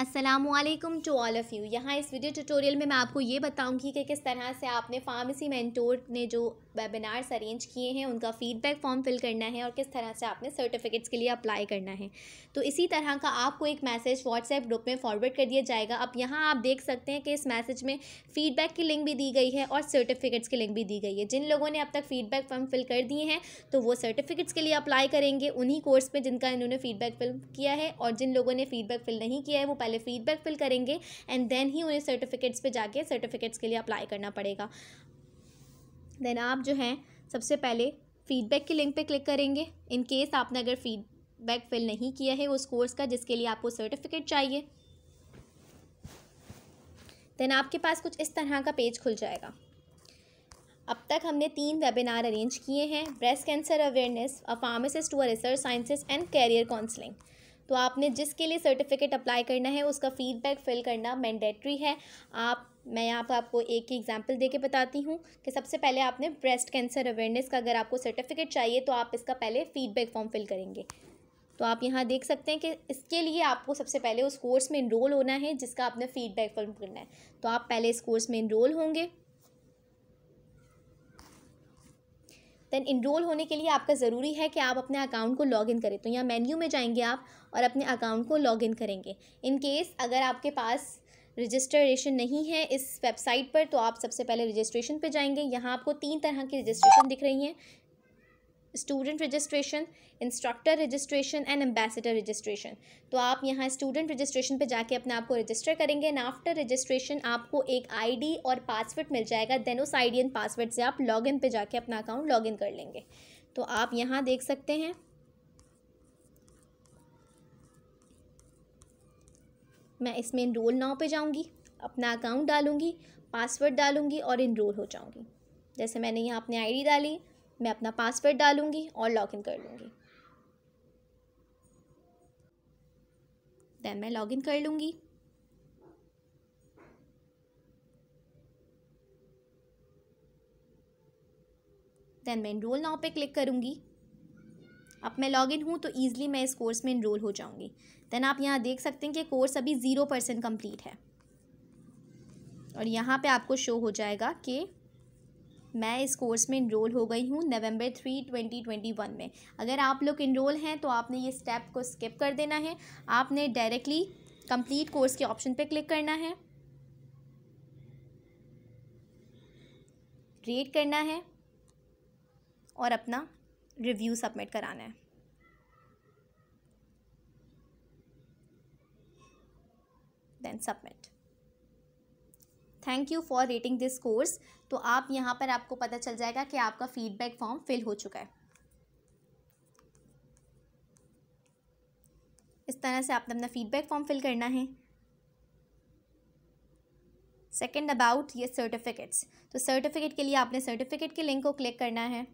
Aslam to all of you यहाँ इस video tutorial में मैं आपको ये बताऊँगी कि किस तरह से आपने फार्मेसी मेंटोर ने जो वेबिनार्स अरेंज किए हैं उनका फीडबैक फॉर्म फिल करना है और किस तरह से आपने सर्टिफिकेट्स के लिए अप्लाई करना है तो इसी तरह का आपको एक मैसेज व्हाट्सएप ग्रुप में फॉरवर्ड कर दिया जाएगा अब यहाँ आप देख सकते हैं कि इस मैसेज में फीडबैक की लिंक भी दी गई है और सर्टिफिकेट्स की लिंक भी दी गई है जिन लोगों ने अब तक फीडबैक फॉर्म फिल कर दिए हैं तो वो सर्टिफिकेट्स के लिए अप्लाई करेंगे उन्हीं कोर्स में जिनका इन्होंने फीडबैक फिल किया है और जिन लोगों ने फीडबैक फिल नहीं किया है वो पहले फीडबैक फिल करेंगे एंड देन ही उन्हें सर्टिफिकेट्स पर जाके सर्टिफिकेट्स के लिए अप्लाई करना पड़ेगा देन आप जो हैं सबसे पहले फ़ीडबैक के लिंक पे क्लिक करेंगे इन केस आपने अगर फीडबैक फिल नहीं किया है उस कोर्स का जिसके लिए आपको सर्टिफिकेट चाहिए देन आपके पास कुछ इस तरह का पेज खुल जाएगा अब तक हमने तीन वेबिनार अरेंज किए हैं breast cancer awareness a pharmacist to research sciences and career counselling तो आपने जिसके लिए सर्टिफिकेट अप्लाई करना है उसका फ़ीडबैक फिल करना मैंडेटरी है आप मैं यहाँ पर आपको एक ही एग्जाम्पल दे के बताती हूँ कि सबसे पहले आपने ब्रेस्ट कैंसर अवेयरनेस का अगर आपको सर्टिफिकेट चाहिए तो आप इसका पहले फीडबैक फॉर्म फिल करेंगे तो आप यहाँ देख सकते हैं कि इसके लिए आपको सबसे पहले उस कोर्स में इनरोल होना है जिसका आपने फीडबैक फॉर्म करना है तो आप पहले इस कोर्स में इनरोल होंगे देन इनरोल होने के लिए आपका ज़रूरी है कि आप अपने अकाउंट को लॉगिन करें तो यहाँ मेन्यू में जाएंगे आप और अपने अकाउंट को लॉगिन करेंगे इन केस अगर आपके पास रजिस्ट्रेशन नहीं है इस वेबसाइट पर तो आप सबसे पहले रजिस्ट्रेशन पे जाएंगे यहाँ आपको तीन तरह की रजिस्ट्रेशन दिख रही हैं student registration instructor registration and ambassador registration तो आप यहाँ स्टूडेंट रजिस्ट्रेशन पे जाके अपने आप को रजिस्टर करेंगे एंड आफ्टर रजिस्ट्रेशन आपको एक आईडी और पासवर्ड मिल जाएगा देन उस आई एंड पासवर्ड से आप लॉगिन पे जाके अपना अकाउंट लॉगिन कर लेंगे तो आप यहाँ देख सकते हैं मैं इसमें इनरोल नाव पे जाऊँगी अपना अकाउंट डालूँगी पासवर्ड डालूँगी और इनरोल हो जाऊँगी जैसे मैंने यहाँ अपनी आईडी डाली मैं अपना पासवर्ड डालूँगी और लॉगिन कर लूँगी देन मैं लॉगिन कर लूँगी देन मैं इनरोल नाव पे क्लिक करूँगी अब मैं लॉग इन हूँ तो ईज़िली मैं इस कोर्स में इनरोल हो जाऊँगी देन आप यहाँ देख सकते हैं कि कोर्स अभी ज़ीरो परसेंट कम्प्लीट है और यहाँ पे आपको शो हो जाएगा कि मैं इस कोर्स में इनरोल हो गई हूँ November three twenty twenty one में अगर आप लोग इनरोल हैं तो आपने ये स्टेप को स्किप कर देना है आपने डायरेक्टली कंप्लीट कोर्स के ऑप्शन पे क्लिक करना है रेट करना है और अपना रिव्यू सबमिट कराना है then submit thank you for rating this course तो आप यहाँ पर आपको पता चल जाएगा कि आपका फीडबैक फॉर्म फिल हो चुका है इस तरह से आपने अपना फीडबैक फॉर्म फिल करना है सेकेंड अबाउट ये सर्टिफिकेट्स तो सर्टिफिकेट के लिए आपने सर्टिफिकेट के लिंक को क्लिक करना है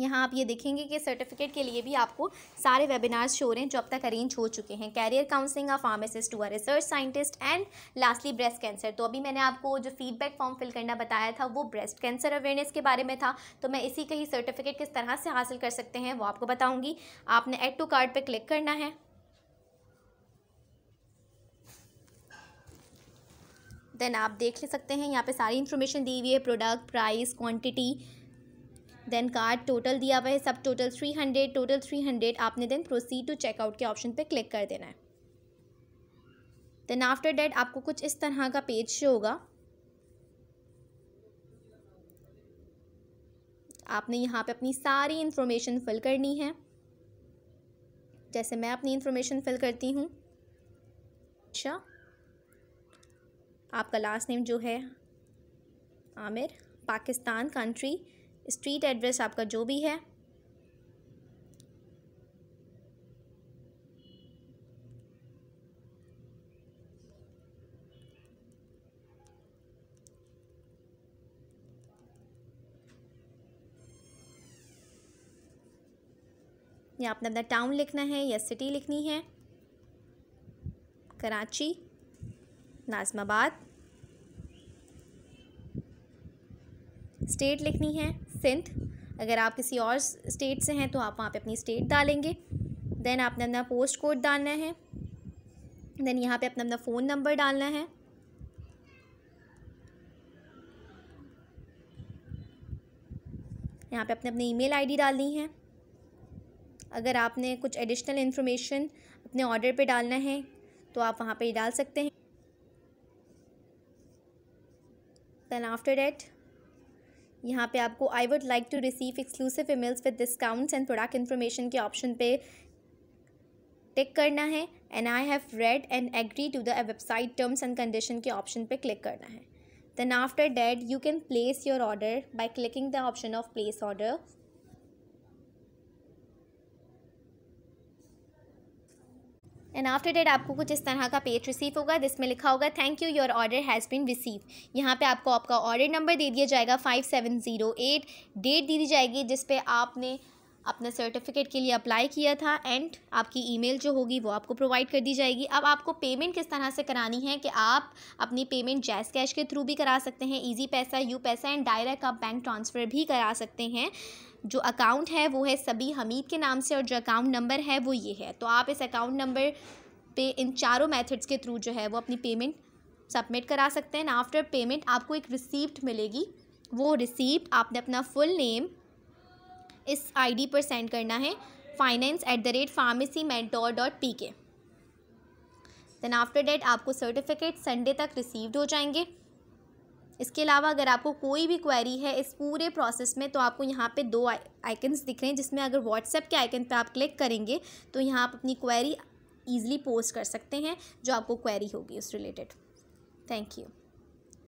यहाँ आप ये देखेंगे कि सर्टिफिकेट के लिए भी आपको सारे वेबिनार्स शो रहे हैं जो अब तक अरेंज हो चुके हैं कैरियर काउंसलिंग ऑफ फार्मासिस्ट हुआ research scientist and lastly breast cancer तो अभी मैंने आपको जो फीडबैक फॉर्म फिल करना बताया था वो ब्रेस्ट कैंसर अवेयरनेस के बारे में था तो मैं इसी का ही सर्टिफिकेट किस तरह से हासिल कर सकते हैं वो आपको बताऊँगी आपने एड टू कार्ड पर क्लिक करना है देन आप देख ले सकते हैं यहाँ पे सारी इन्फॉर्मेशन दी हुई है product price quantity then cart total दिया हुआ है subtotal three hundred total three hundred आपने देन प्रोसीड टू चेकआउट के ऑप्शन पे क्लिक कर देना है देन आफ्टर डेट आपको कुछ इस तरह का पेज शो होगा आपने यहाँ पे अपनी सारी इन्फॉर्मेशन फिल करनी है जैसे मैं अपनी इन्फॉर्मेशन फिल करती हूँ अच्छा आपका लास्ट नेम जो है Aamir Pakistan country street address आपका जो भी है या आपने अपना टाउन लिखना है या सिटी लिखनी है कराची नाजमाबाद स्टेट लिखनी है सिंध अगर आप किसी और स्टेट से हैं तो आप वहाँ पे अपनी स्टेट डालेंगे देन आपने अपना पोस्ट कोड डालना है देन यहाँ पे अपना अपना फ़ोन नंबर डालना है यहाँ पे अपने अपने ईमेल आईडी डालनी है अगर आपने कुछ एडिशनल इन्फॉर्मेशन अपने ऑर्डर पे डालना है तो आप वहाँ पे डाल सकते हैं देन आफ्टर डेट यहाँ पे आपको I would like to receive exclusive emails with discounts and product information के ऑप्शन पे टिक करना है and I have read and agree to the website terms and condition के ऑप्शन पे क्लिक करना है then after that you can place your order by clicking the option of place order and after that आपको कुछ इस तरह का page receive होगा जिसमें लिखा होगा thank you your order has been received यहाँ पे आपको आपका ऑर्डर नंबर दे दिया जाएगा five seven zero eight date दे दी जाएगी जिस पे आपने अपना सर्टिफिकेट के लिए अप्लाई किया था एंड आपकी ईमेल जो होगी वो आपको प्रोवाइड कर दी जाएगी अब आपको पेमेंट किस तरह से करानी है कि आप अपनी पेमेंट जैस कैश के थ्रू भी करा सकते हैं easy Easypaisa UPaisa and direct आप बैंक ट्रांसफ़र भी करा सकते हैं जो अकाउंट है वो है सभी हमीद के नाम से और जो अकाउंट नंबर है वो ये है तो आप इस अकाउंट नंबर पे इन चारों मेथड्स के थ्रू जो है वो अपनी पेमेंट सबमिट करा सकते हैं आफ्टर पेमेंट आपको एक रिसीप्ट मिलेगी वो रिसीप्ट आपने अपना फुल नेम इस आईडी पर सेंड करना है finance at the rate pharmacy mentor dot P K then after that आपको सर्टिफिकेट संडे तक रिसीव्ड हो जाएंगे इसके अलावा अगर आपको कोई भी क्वेरी है इस पूरे प्रोसेस में तो आपको यहाँ पे दो आइकन्स दिख रहे हैं जिसमें अगर व्हाट्सएप के आइकन पे आप क्लिक करेंगे तो यहाँ आप अपनी क्वेरी ईजिली पोस्ट कर सकते हैं जो आपको क्वेरी होगी उस रिलेटेड थैंक यू